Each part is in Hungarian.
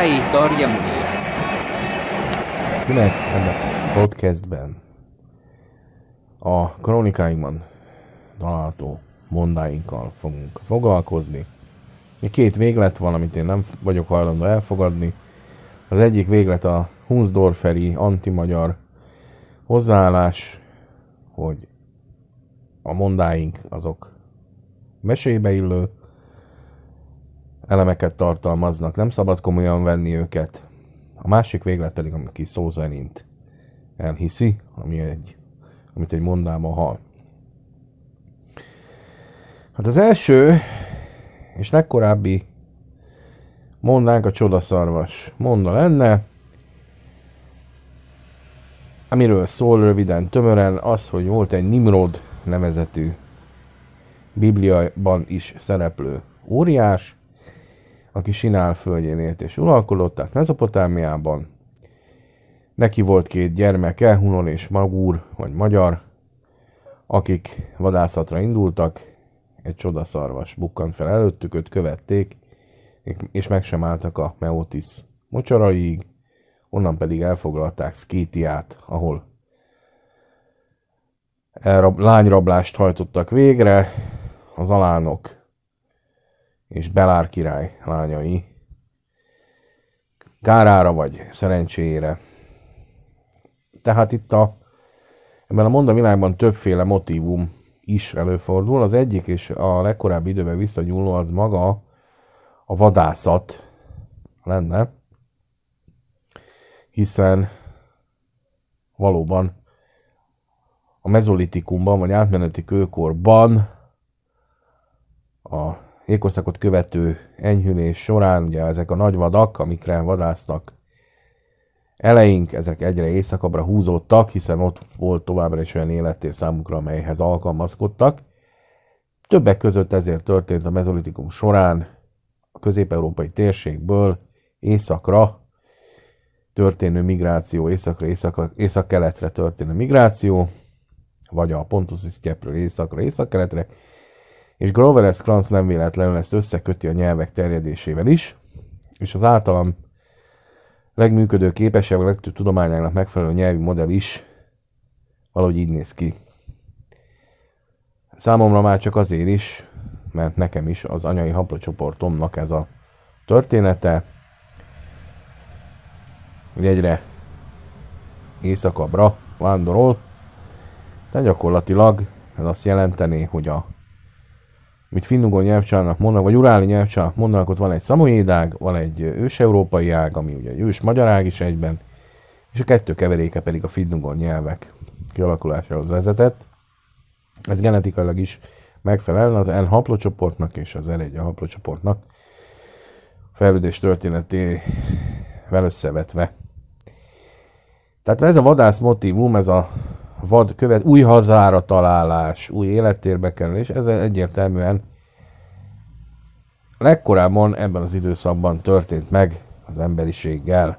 Múltjá és szarja Kinek ebben a podcastben a kronikáinkban található mondáinkkal fogunk foglalkozni. Két véglet van, amit én nem vagyok hajlandó elfogadni. Az egyik véglet a Hunsdorferi antimagyar hozzáállás, hogy a mondáink azok mesébe illők, elemeket tartalmaznak, nem szabad komolyan venni őket. A másik véglet pedig, aki szó szerint elhiszi, ami egy, amit egy mondáma hal. Hát az első és legkorábbi mondánk a csodaszarvas monda lenne, amiről szól röviden, tömören az, hogy volt egy Nimrod nevezetű Bibliában is szereplő óriás, aki Sinál földjén élt és uralkodott, tehát Mezopotámiában. Neki volt két gyermeke, Hunon és Magúr, vagy Magyar, akik vadászatra indultak, egy csodaszarvas bukkant fel előttük, őt követték, és meg sem álltak a Meotis Mocsaraiig, onnan pedig elfoglalták Szkétiát, ahol lányrablást hajtottak végre, az alánok és Belár király lányai kárára vagy szerencséjére. Tehát itt a, ebben a monda világban többféle motivum is előfordul. Az egyik és a legkorábbi időben visszanyúló az maga a vadászat lenne, hiszen valóban a mezolitikumban, vagy átmeneti kőkorban a jégkorszakot követő enyhülés során ugye ezek a nagy vadak, amikre vadásztak eleink, ezek egyre éjszakabbra húzódtak, hiszen ott volt továbbra is olyan élettér számukra, amelyhez alkalmazkodtak. Többek között ezért történt a mezolitikum során a közép-európai térségből északra történő migráció, északra, északra, észak-keletre történő migráció, vagy a Pontus Iszkepről északra, észak-keletre, észak keletre és Grover S. Krantz nem véletlenül ezt összeköti a nyelvek terjedésével is, és az általam legműködő képesebb, legtöbb tudományának megfelelő nyelvi modell is valahogy így néz ki. Számomra már csak azért is, mert nekem is az anyai haplocsoportomnak ez a története, hogy egyre északabbra, vándorol, de gyakorlatilag ez azt jelenteni, hogy a Mit finnugor nyelvcsalnak mondanak, vagy uráli nyelvcsának mondanak, ott van egy szamoyédág, van egy őseurópai ág, ami ugye egy ős magyar ág is egyben, és a kettő keveréke pedig a finnugor nyelvek kialakulásához vezetett. Ez genetikailag is megfelel az N haplocsoportnak és az R1 haplocsoportnak fejlődés történetével összevetve. Tehát ez a vadász motivum, ez a vad követ, új hazára találás, új élettérbe kerülés, ez egyértelműen legkorábban ebben az időszakban történt meg az emberiséggel.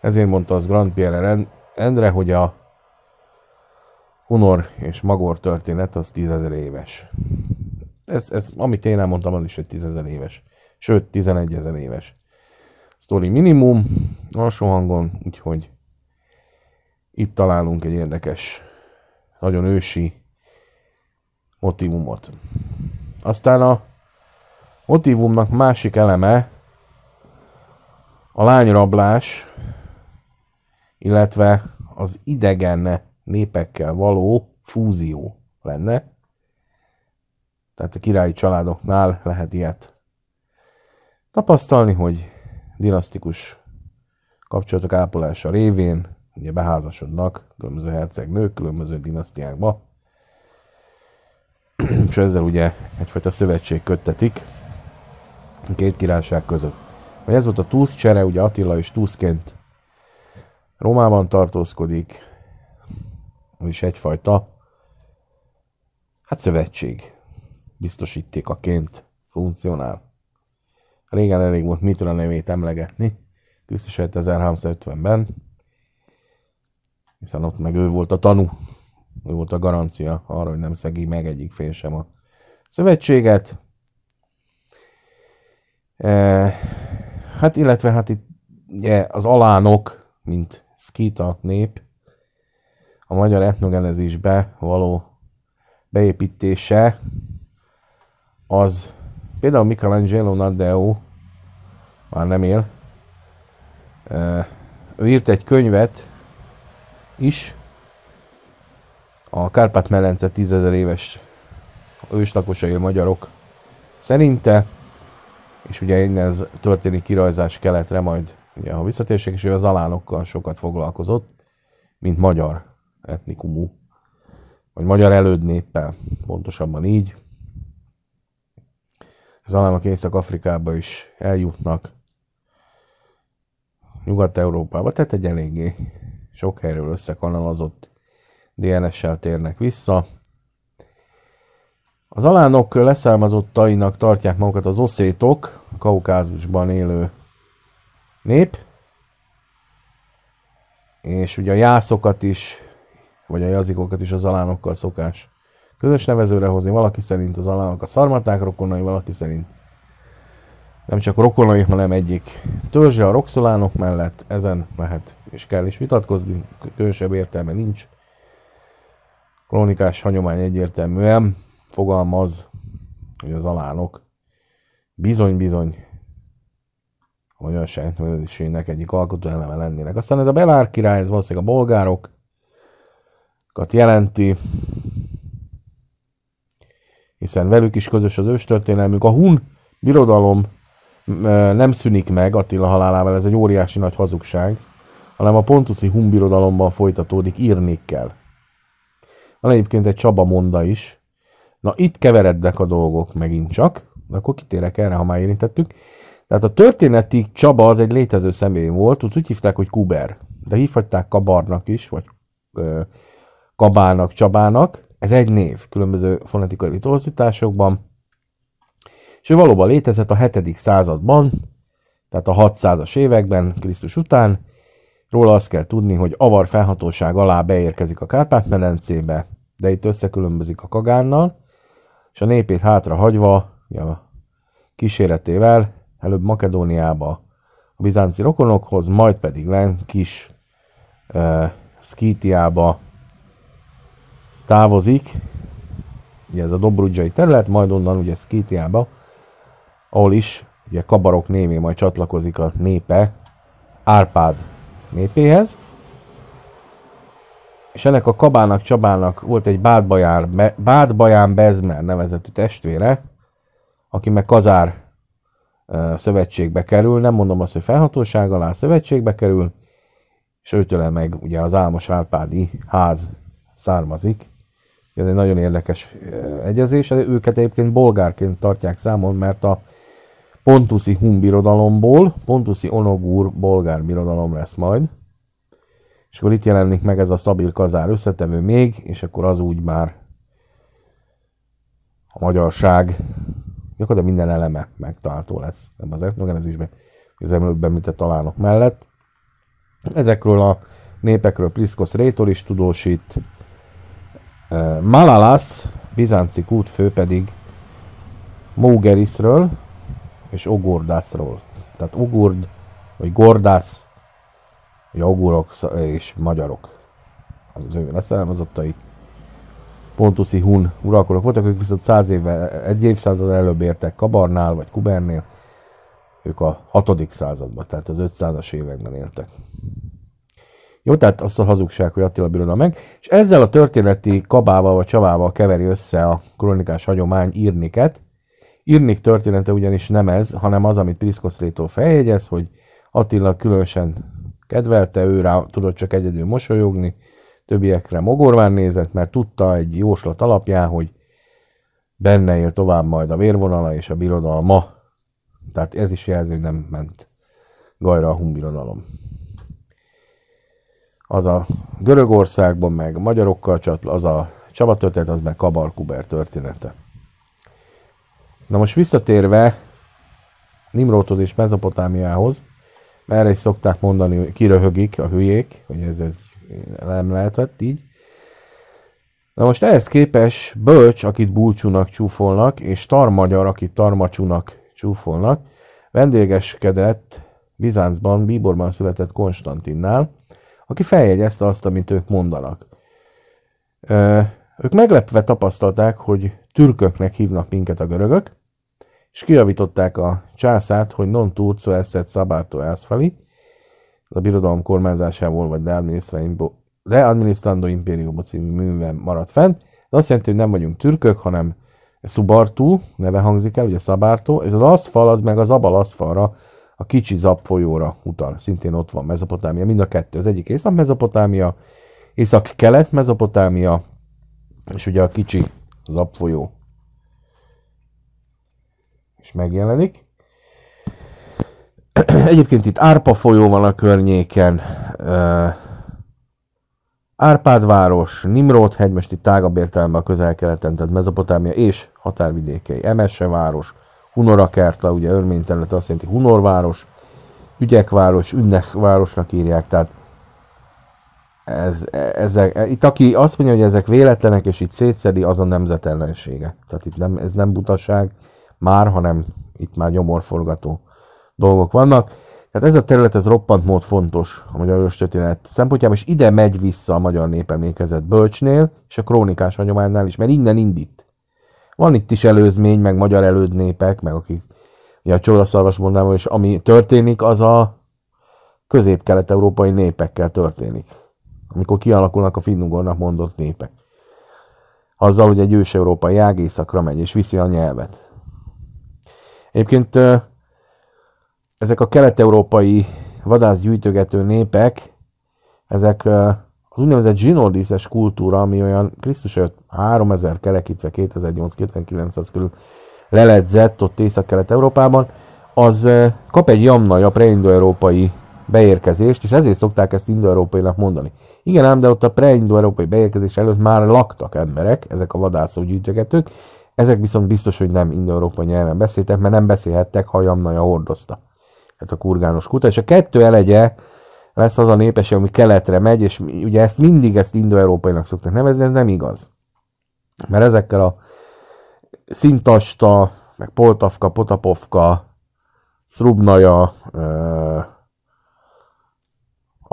Ezért mondta az Grand Pierre Endre, hogy a Hunor és Magor történet az tízezer éves. Ez, ez, amit én elmondtam, az is egy tízezer éves. Sőt, tizenegyezer éves. Sztori minimum, alsó hangon, úgyhogy itt találunk egy érdekes, nagyon ősi motivumot. Aztán a motivumnak másik eleme a lányrablás, illetve az idegen népekkel való fúzió lenne. Tehát a királyi családoknál lehet ilyet tapasztalni, hogy dinasztikus kapcsolatok ápolása révén ugye beházasodnak különböző hercegnők, különböző dinasztiákba, és ezzel ugye egyfajta szövetség köttetik a két királyság között. Vagy ez volt a Tusz csere, ugye Attila is Tuszként Rómában tartózkodik, és egyfajta hát szövetség biztosítékaként funkcionál. Régen elég volt a nevét emlegetni, Krisztus 1350-ben, hiszen ott meg ő volt a tanú, ő volt a garancia arra, hogy nem szegi meg egyik fél sem a szövetséget. E, hát illetve hát itt ugye az alánok, mint szkita nép, a magyar etnogenezisbe való beépítése az például Michelangelo Nadeo már nem él, e, ő írt egy könyvet, is a kárpát melence tízezer éves őslakosai a magyarok szerinte, és ugye innen ez történik kirajzás keletre majd, ugye, ha visszatérség, és ő az alánokkal sokat foglalkozott, mint magyar etnikumú, vagy magyar elődnéppel, pontosabban így. Az alánok Észak-Afrikába is eljutnak, Nyugat-Európába, tehát egy eléggé sok helyről összekanalazott DNS-sel térnek vissza. Az alánok leszármazottainak tartják magukat az oszétok, a kaukázusban élő nép, és ugye a jászokat is, vagy a jazikokat is az alánokkal szokás közös nevezőre hozni. Valaki szerint az alánok a szarmaták rokonai, valaki szerint nem csak rokonai, hanem egyik törzse a roxolánok mellett, ezen lehet és kell is vitatkozni, különösebb értelme nincs. kronikás hagyomány egyértelműen fogalmaz, hogy az alánok bizony-bizony a magyar sejtművelésének egyik alkotó eleme lennének. Aztán ez a Belár király, ez valószínűleg a bolgárokat jelenti, hiszen velük is közös az őstörténelmük. A hun birodalom nem szűnik meg Attila halálával, ez egy óriási nagy hazugság, hanem a pontuszi humbirodalomban folytatódik írni kell. Van egyébként egy Csaba monda is. Na itt keverednek a dolgok megint csak, de akkor kitérek erre, ha már érintettük. Tehát a történeti Csaba az egy létező személy volt, úgy, úgy hívták, hogy Kuber. De hívhatták Kabarnak is, vagy ö, Kabának, Csabának. Ez egy név különböző fonetikai torzításokban. És ő valóban létezett a 7. században, tehát a 600-as években, Krisztus után. Róla azt kell tudni, hogy avar felhatóság alá beérkezik a Kárpát-medencébe, de itt összekülönbözik a Kagánnal, és a népét hátra hagyva, ja, kíséretével, előbb Makedóniába a bizánci rokonokhoz, majd pedig len kis uh, Szkítiába távozik, ugye ez a Dobrudzsai terület, majd onnan ugye Szkítiába, ahol is ugye Kabarok némi majd csatlakozik a népe Árpád népéhez. És ennek a Kabának Csabának volt egy Bádbaján, Bádbaján Bezmer nevezetű testvére, aki meg Kazár szövetségbe kerül, nem mondom azt, hogy felhatóság alá szövetségbe kerül, és őtől meg ugye az Álmos Árpádi ház származik. Ez egy nagyon érdekes egyezés, őket egyébként bolgárként tartják számon, mert a Pontuszi Hun birodalomból, Pontuszi Onogur bolgár birodalom lesz majd. És akkor itt jelenik meg ez a Szabir Kazár összetevő még, és akkor az úgy már a magyarság gyakorlatilag minden eleme megtalálható lesz ebben az etnogenezisben, az mint a találok mellett. Ezekről a népekről Priszkosz Rétor is tudósít. Eh, Malalas, bizánci fő pedig Mógerisről, és Ogordászról. Tehát Ogurd, vagy Gordász, vagy Ogurok és magyarok. Az az ő leszármazottai. Pontuszi Hun uralkodók voltak, ők viszont száz évvel, egy évszázad előbb értek Kabarnál, vagy Kubernél. Ők a 6. században, tehát az 500-as években éltek. Jó, tehát azt a hazugság, hogy Attila birodalom meg, és ezzel a történeti kabával vagy csavával keveri össze a kronikás hagyomány írniket, Irnik története ugyanis nem ez, hanem az, amit Priszkoszlétól feljegyez, hogy Attila különösen kedvelte, ő rá tudott csak egyedül mosolyogni, többiekre mogorván nézett, mert tudta egy jóslat alapján, hogy benne él tovább majd a vérvonala és a birodalma. Tehát ez is jelző, hogy nem ment gajra a hungbirodalom. Az a Görögországban, meg magyarokkal csatla, az a Csaba történet, az meg Kabar Kuber története. Na most visszatérve Nimrodhoz és Mezopotámiához, mert erre is szokták mondani, kiröhögik a hülyék, hogy ez, ez nem lehetett így. Na most ehhez képes Bölcs, akit Bulcsúnak csúfolnak, és Tarmagyar, akit Tarmacsúnak csúfolnak, vendégeskedett Bizáncban, Bíborban született Konstantinnál, aki feljegyezte azt, amit ők mondanak. Ők meglepve tapasztalták, hogy türköknek hívnak minket a görögök, és kiavították a császát, hogy non turco eszet szabártó elszfeli, a birodalom kormányzásából vagy leadminisztrandó impériumba című művel maradt fenn. Ez azt jelenti, hogy nem vagyunk türkök, hanem Szubartú neve hangzik el, ugye Szabártó, és az aszfal az meg az Abal aszfalra, a kicsi Zab folyóra utal. Szintén ott van Mezopotámia, mind a kettő. Az egyik Észak-Mezopotámia, Észak-Kelet-Mezopotámia, és ugye a kicsi az abfolyó is megjelenik. Egyébként itt Árpa folyó van a környéken, Árpádváros, Nimród hegy, most itt tágabb értelme a közel-keleten, tehát Mezopotámia és határvidékei, Emesse város, Hunorakerta, ugye örmény terület azt jelenti Hunorváros, Ügyekváros, Ünnekvárosnak írják, tehát ez, ezek, itt aki azt mondja, hogy ezek véletlenek, és itt szétszedi, az a nemzet ellensége. Tehát itt nem, ez nem butaság már, hanem itt már gyomorforgató dolgok vannak. Tehát ez a terület, ez roppant mód fontos a magyar történet szempontjából, és ide megy vissza a magyar népemlékezet Bölcsnél, és a krónikás hagyománynál is, mert innen indít. Van itt is előzmény, meg magyar elődnépek, meg akik ugye a csodaszarvas mondában, és ami történik, az a közép-kelet-európai népekkel történik amikor kialakulnak a finnugornak mondott népek. Azzal, hogy egy ős-európai ág megy, és viszi a nyelvet. Egyébként ezek a kelet-európai vadászgyűjtögető népek, ezek az úgynevezett zsinódíszes kultúra, ami olyan Krisztus előtt 3000 kerekítve 2008-2009 körül leledzett ott Észak-Kelet-Európában, az kap egy jamnaja pre európai beérkezést, és ezért szokták ezt indoeurópainak mondani. Igen ám, de ott a pre-indoeurópai beérkezés előtt már laktak emberek, ezek a vadászó gyűjtögetők, ezek viszont biztos, hogy nem indoeurópai nyelven beszéltek, mert nem beszélhettek, ha jamnaja hordozta. Tehát a kurgános kuta, és a kettő elegye lesz az a népesség, ami keletre megy, és ugye ezt mindig ezt indoeurópainak szokták nevezni, ez nem igaz. Mert ezekkel a szintasta, meg poltavka, potapovka, szrubnaja, euh,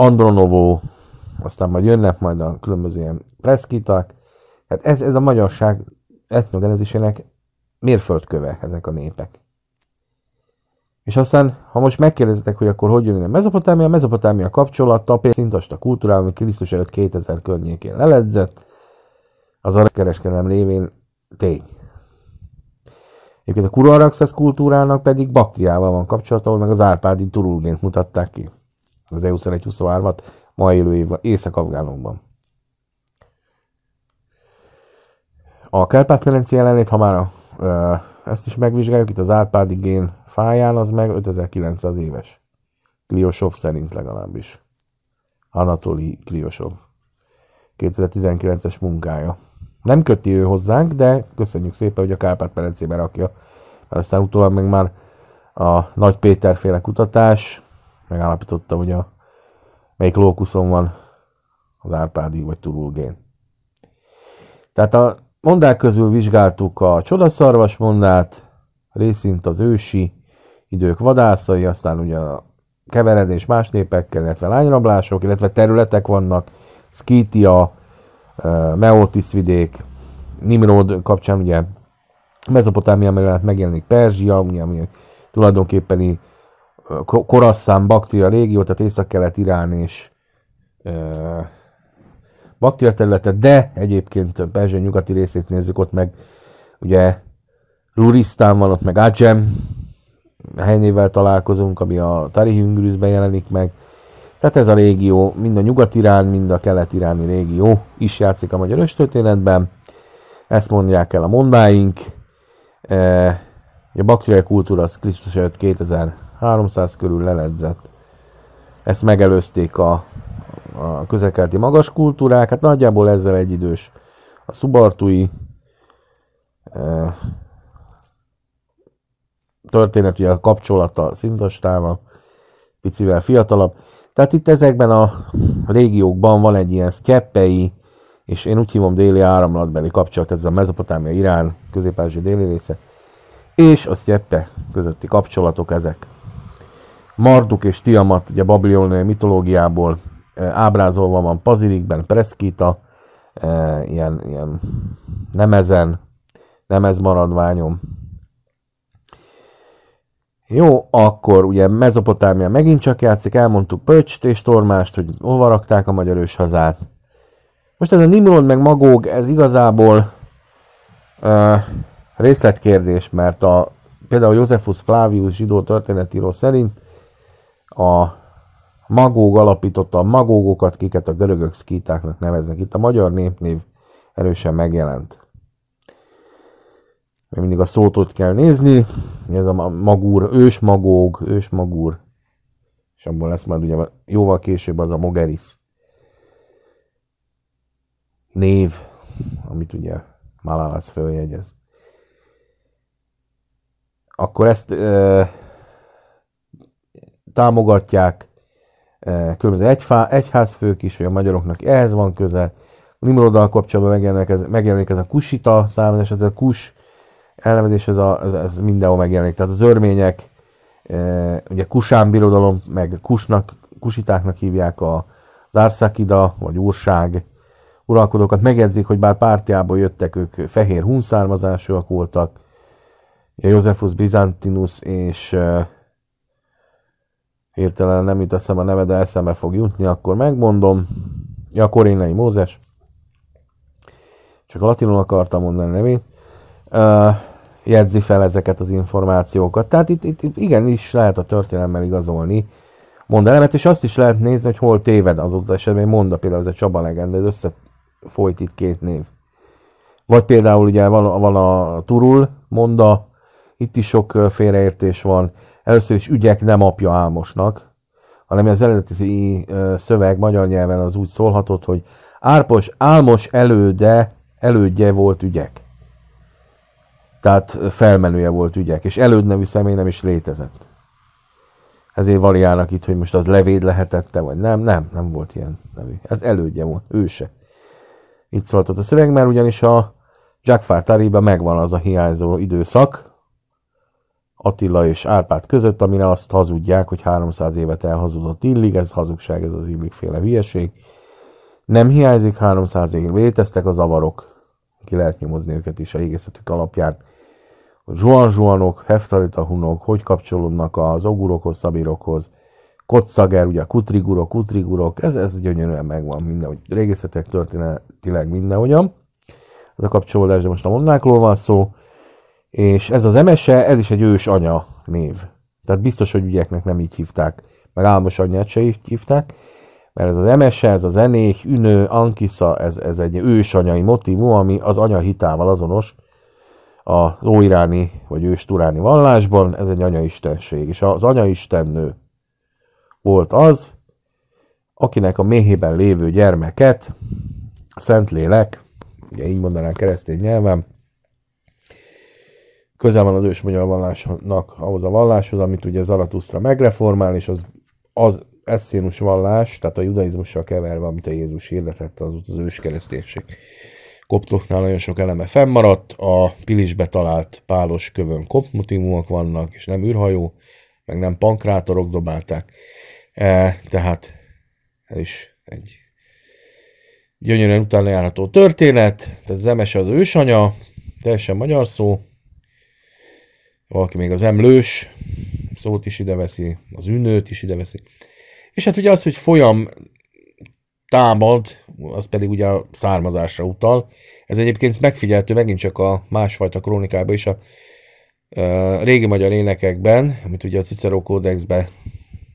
Andronovó, aztán majd jönnek majd a különböző ilyen preszkitak. Hát ez, ez a magyarság etnogenezisének mérföldköve ezek a népek. És aztán, ha most megkérdezitek, hogy akkor hogy jön a mezopotámia, a mezopotámia kapcsolata, szintasta kultúra, ami Krisztus előtt 2000 környékén leledzett, az a kereskedelem lévén tény. Egyébként a Kuraraxes kultúrának pedig Baktriával van kapcsolata, ahol meg az Árpádi turulgént mutatták ki az eu 23 at ma élő év Észak-Afgánokban. A Kárpát-Ferenci jelenlét, ha már a, ezt is megvizsgáljuk, itt az Árpádi gén fáján az meg 5900 éves. Kliosov szerint legalábbis. Anatoli Kliosov. 2019-es munkája. Nem köti ő hozzánk, de köszönjük szépen, hogy a Kárpát-Perencébe rakja. Mert aztán utólag meg már a Nagy Péter féle kutatás megállapította, hogy a, melyik lókuszon van az Árpádi vagy Turulgén. Tehát a mondák közül vizsgáltuk a csodaszarvas mondát, részint az ősi, idők vadászai, aztán ugye a keveredés más népekkel, illetve lányrablások, illetve területek vannak, Szkítia, Meotis vidék, Nimrod kapcsán ugye Mezopotámia mellett megjelenik Perzsia, ami, ami tulajdonképpeni Koraszán, Baktia régió, tehát észak-kelet Irán és Baktia területe, de egyébként Perzsia nyugati részét nézzük, ott meg ugye Luristán van, ott meg Ajem helynével találkozunk, ami a Tarihüngürüzben jelenik meg. Tehát ez a régió, mind a nyugat-irán, mind a kelet-iráni régió is játszik a magyar őstörténetben. Ezt mondják el a mondáink. E, a baktriai kultúra az Krisztus előtt 2000 300 körül leledzett. Ezt megelőzték a, a közelkelti magas kultúrák, hát nagyjából ezzel egy idős a szubartui e, történet, ugye a kapcsolata szintostával, picivel fiatalabb. Tehát itt ezekben a régiókban van egy ilyen szkeppei, és én úgy hívom déli áramlatbeli kapcsolat, ez a Mezopotámia, Irán, közép déli része, és a szkeppe közötti kapcsolatok ezek. Marduk és Tiamat, ugye babiloniai mitológiából eh, ábrázolva van Pazirikben, Preszkita, eh, ilyen, ilyen nemezen, nemez maradványom. Jó, akkor ugye Mezopotámia megint csak játszik, elmondtuk Pöcst és Tormást, hogy hova rakták a magyar hazát. Most ez a Nimrod meg Magóg, ez igazából ö, uh, eh, részletkérdés, mert a, például Josephus Flavius zsidó történetíró szerint a Magóg alapította a magógokat, kiket a görögök szkítáknak neveznek. Itt a magyar népnév erősen megjelent. Még mindig a szót ott kell nézni. Ez a magúr, ős magóg, ős magúr. És abból lesz majd ugye jóval később az a Mogeris név, amit ugye Malálasz följegyez. Akkor ezt támogatják, eh, különböző egyfá, egyházfők is, hogy a magyaroknak ehhez van köze. A Nimroddal kapcsolatban megjelenik ez, megjelenik ez a Kusita számozás, tehát a Kus elnevezés ez, a, ez, ez mindenhol megjelenik. Tehát az örmények, eh, ugye Kusán birodalom, meg Kusnak, Kusitáknak hívják a Zárszakida, vagy Úrság uralkodókat. Megjegyzik, hogy bár pártjából jöttek, ők fehér hunszármazásúak voltak, Józsefus Bizantinus és eh, hirtelen nem jut eszembe a neve, de eszembe fog jutni, akkor megmondom. Ja, Korinai Mózes. Csak latinul akartam mondani a nevét. Uh, jegyzi fel ezeket az információkat. Tehát itt, itt, itt igenis lehet a történelemmel igazolni mondelemet, és azt is lehet nézni, hogy hol téved az ott esetben. Mondta például ez a Csaba legenda, ez összefolyt itt két név. Vagy például ugye van, van a Turul monda, itt is sok félreértés van először is ügyek nem apja álmosnak, hanem az eredeti szöveg magyar nyelven az úgy szólhatott, hogy Árpos álmos előde, elődje volt ügyek. Tehát felmenője volt ügyek, és előd nevű személy nem is létezett. Ezért variálnak itt, hogy most az levéd lehetette, vagy nem, nem, nem volt ilyen nevű. Ez elődje volt, őse. Itt szóltott a szöveg, mert ugyanis a Jack Fartariba megvan az a hiányzó időszak, Attila és Árpád között, amire azt hazudják, hogy 300 évet elhazudott Illig, ez hazugság, ez az Illig féle hülyeség. Nem hiányzik 300 év, léteztek az avarok, ki lehet nyomozni őket is a régészetük alapján. Zsuan-zsuanok, heftalita hunok, hogy kapcsolódnak az ogurokhoz, szabirokhoz, kocsager, ugye a kutrigurok, kutrigurok, ez, ez gyönyörűen megvan minden, hogy régészetek történetileg mindenhogyan. Ez a kapcsolódás, de most a mondnákról van szó. És ez az emese, ez is egy ős anya név. Tehát biztos, hogy ügyeknek nem így hívták, meg álmos anyját se így hívták, mert ez az emese, ez a zenék, ünő, ankisza, ez, ez egy anyai motivum, ami az anya hitával azonos, az lóiráni vagy turáni vallásban, ez egy anyaistenség. És az anyaistennő volt az, akinek a méhében lévő gyermeket Szentlélek, ugye így mondanám keresztény nyelven, közel van az ős magyar vallásnak ahhoz a valláshoz, amit ugye Zaratusztra megreformál, és az, az eszénus vallás, tehát a judaizmussal keverve, amit a Jézus hirdetett, az az ős kereszténység. Koptoknál nagyon sok eleme fennmaradt, a Pilisbe talált pálos kövön kopmutimumok vannak, és nem űrhajó, meg nem pankrátorok dobálták. E, tehát ez is egy gyönyörűen utána járható történet, tehát Zemes az ősanya, teljesen magyar szó, valaki még az emlős szót is ideveszi, az ünőt is ideveszi. És hát ugye az, hogy folyam támad, az pedig ugye a származásra utal. Ez egyébként megfigyeltő megint csak a másfajta krónikában is, a, a régi magyar énekekben, amit ugye a Cicero kódexbe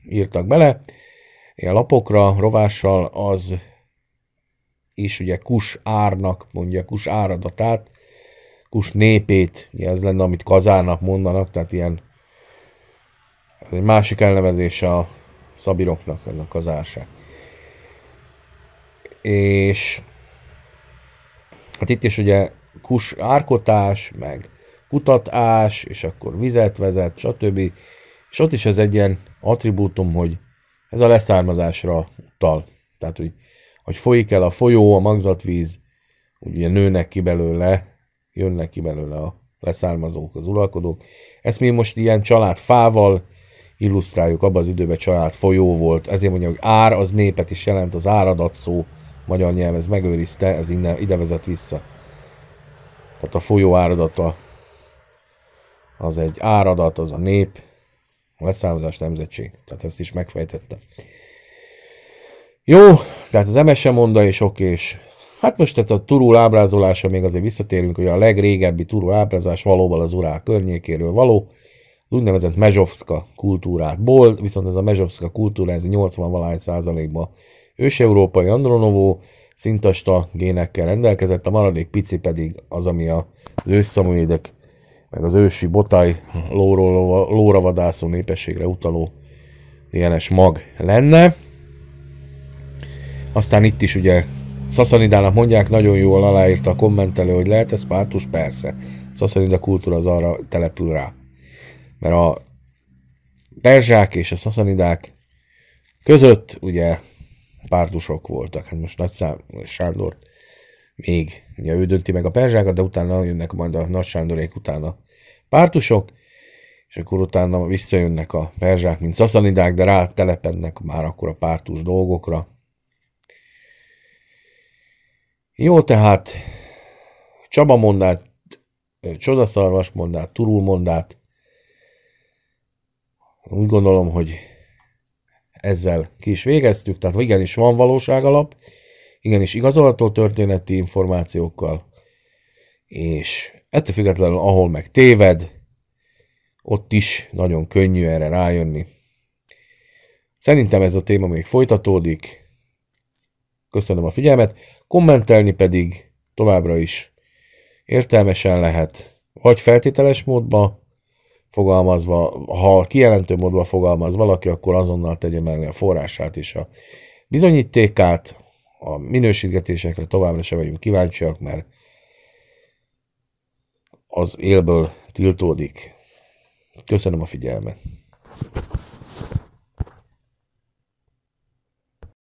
írtak bele, ilyen lapokra, rovással, az is ugye kus árnak mondja, kus áradatát, kus népét, ugye ez lenne, amit kazának mondanak, tehát ilyen ez egy másik elnevezése a szabiroknak, ez a kazárság. És hát itt is ugye kus árkotás, meg kutatás, és akkor vizet vezet, stb. És ott is ez egy ilyen attribútum, hogy ez a leszármazásra utal. Tehát, hogy, hogy folyik el a folyó, a magzatvíz, ugye nőnek ki belőle jönnek ki belőle a leszármazók, az uralkodók. Ezt mi most ilyen család fával illusztráljuk, abban az időben család folyó volt, ezért mondja, hogy ár az népet is jelent, az áradat szó magyar nyelv, ez megőrizte, ez innen, ide vezet vissza. Tehát a folyó áradata az egy áradat, az a nép, a leszármazás nemzetség. Tehát ezt is megfejtette. Jó, tehát az MSM monda, és oké, és Hát most tehát a turul ábrázolása, még azért visszatérünk, hogy a legrégebbi turul ábrázás valóban az Urál környékéről való, az úgynevezett mezsovszka kultúrákból, viszont ez a mezsovszka kultúra, ez 80-valány százalékban európai Andronovó, szintasta génekkel rendelkezett, a maradék pici pedig az, ami az ősszamújédek, meg az ősi botai lóról, lóra vadászó népességre utaló DNS mag lenne. Aztán itt is ugye Szaszanidának mondják, nagyon jól aláírta a kommentelő, hogy lehet ez pártus? Persze. Szaszanida kultúra az arra települ rá. Mert a perzsák és a szaszanidák között ugye pártusok voltak. Hát most Nagy Sándor még, ugye ő dönti meg a perzsákat, de utána jönnek majd a Nagy Sándorék utána pártusok, és akkor utána visszajönnek a perzsák, mint szaszanidák, de rá telepednek már akkor a pártus dolgokra. Jó, tehát Csaba mondát, Csodaszarvas mondát, Turul mondát. Úgy gondolom, hogy ezzel ki is végeztük, tehát igenis van valóság alap, igenis igazolható történeti információkkal, és ettől függetlenül, ahol meg téved, ott is nagyon könnyű erre rájönni. Szerintem ez a téma még folytatódik, Köszönöm a figyelmet, kommentelni pedig továbbra is értelmesen lehet, vagy feltételes módba fogalmazva, ha kijelentő módba fogalmaz valaki, akkor azonnal tegye mellé a forrását és a bizonyítékát, a minősítgetésekre továbbra se vagyunk kíváncsiak, mert az élből tiltódik. Köszönöm a figyelmet!